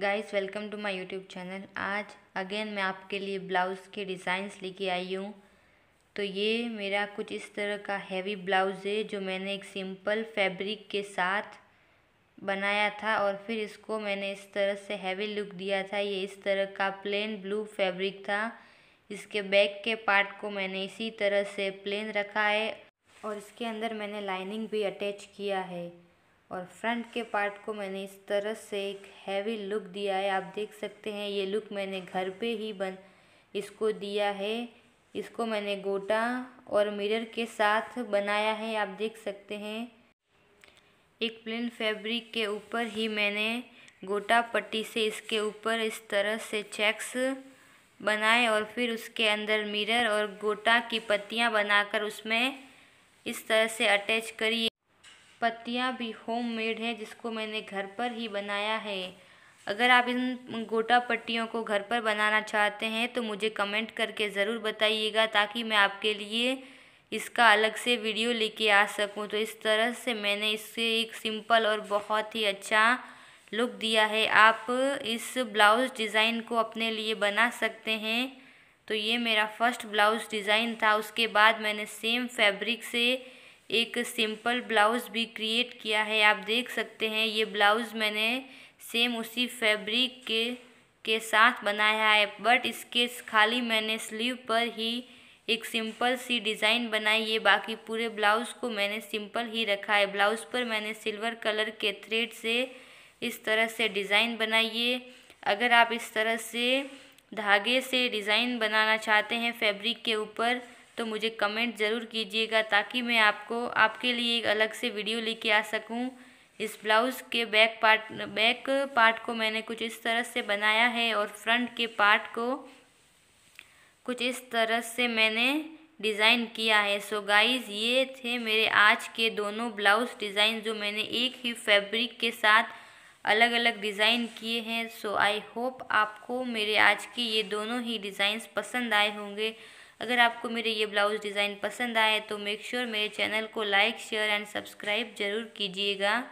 guys welcome to my YouTube channel आज again मैं आपके लिए ब्लाउज़ के डिज़ाइंस लेके आई हूँ तो ये मेरा कुछ इस तरह का हैवी ब्लाउज़ है जो मैंने एक सिंपल फैब्रिक के साथ बनाया था और फिर इसको मैंने इस तरह से हैवी लुक दिया था ये इस तरह का प्लेन ब्लू फैब्रिक था इसके बैक के पार्ट को मैंने इसी तरह से प्लेन रखा है और इसके अंदर मैंने लाइनिंग भी अटैच किया है और फ्रंट के पार्ट को मैंने इस तरह से एक हैवी लुक दिया है आप देख सकते हैं ये लुक मैंने घर पे ही बन इसको दिया है इसको मैंने गोटा और मिरर के साथ बनाया है आप देख सकते हैं एक प्लेन फैब्रिक के ऊपर ही मैंने गोटा पट्टी से इसके ऊपर इस तरह से चेक्स बनाए और फिर उसके अंदर मिरर और गोटा की पत्तियां बनाकर उसमें इस तरह से अटैच करिए पत्तियाँ भी होम मेड हैं जिसको मैंने घर पर ही बनाया है अगर आप इन गोटा पट्टियों को घर पर बनाना चाहते हैं तो मुझे कमेंट करके ज़रूर बताइएगा ताकि मैं आपके लिए इसका अलग से वीडियो लेके आ सकूं तो इस तरह से मैंने इससे एक सिंपल और बहुत ही अच्छा लुक दिया है आप इस ब्लाउज़ डिज़ाइन को अपने लिए बना सकते हैं तो ये मेरा फर्स्ट ब्लाउज़ डिज़ाइन था उसके बाद मैंने सेम फैब्रिक से एक सिंपल ब्लाउज भी क्रिएट किया है आप देख सकते हैं ये ब्लाउज मैंने सेम उसी फैब्रिक के के साथ बनाया है बट इसके खाली मैंने स्लीव पर ही एक सिंपल सी डिज़ाइन बनाई है बाकी पूरे ब्लाउज़ को मैंने सिंपल ही रखा है ब्लाउज़ पर मैंने सिल्वर कलर के थ्रेड से इस तरह से डिज़ाइन बनाइए अगर आप इस तरह से धागे से डिज़ाइन बनाना चाहते हैं फैब्रिक के ऊपर तो मुझे कमेंट ज़रूर कीजिएगा ताकि मैं आपको आपके लिए एक अलग से वीडियो लेके आ सकूं इस ब्लाउज़ के बैक पार्ट बैक पार्ट को मैंने कुछ इस तरह से बनाया है और फ्रंट के पार्ट को कुछ इस तरह से मैंने डिज़ाइन किया है सो so गाइस ये थे मेरे आज के दोनों ब्लाउज़ डिज़ाइन जो मैंने एक ही फैब्रिक के साथ अलग अलग डिज़ाइन किए हैं सो आई होप आपको मेरे आज के ये दोनों ही डिज़ाइंस पसंद आए होंगे अगर आपको मेरे ये ब्लाउज़ डिज़ाइन पसंद आए तो मेक श्योर sure मेरे चैनल को लाइक शेयर एंड सब्सक्राइब ज़रूर कीजिएगा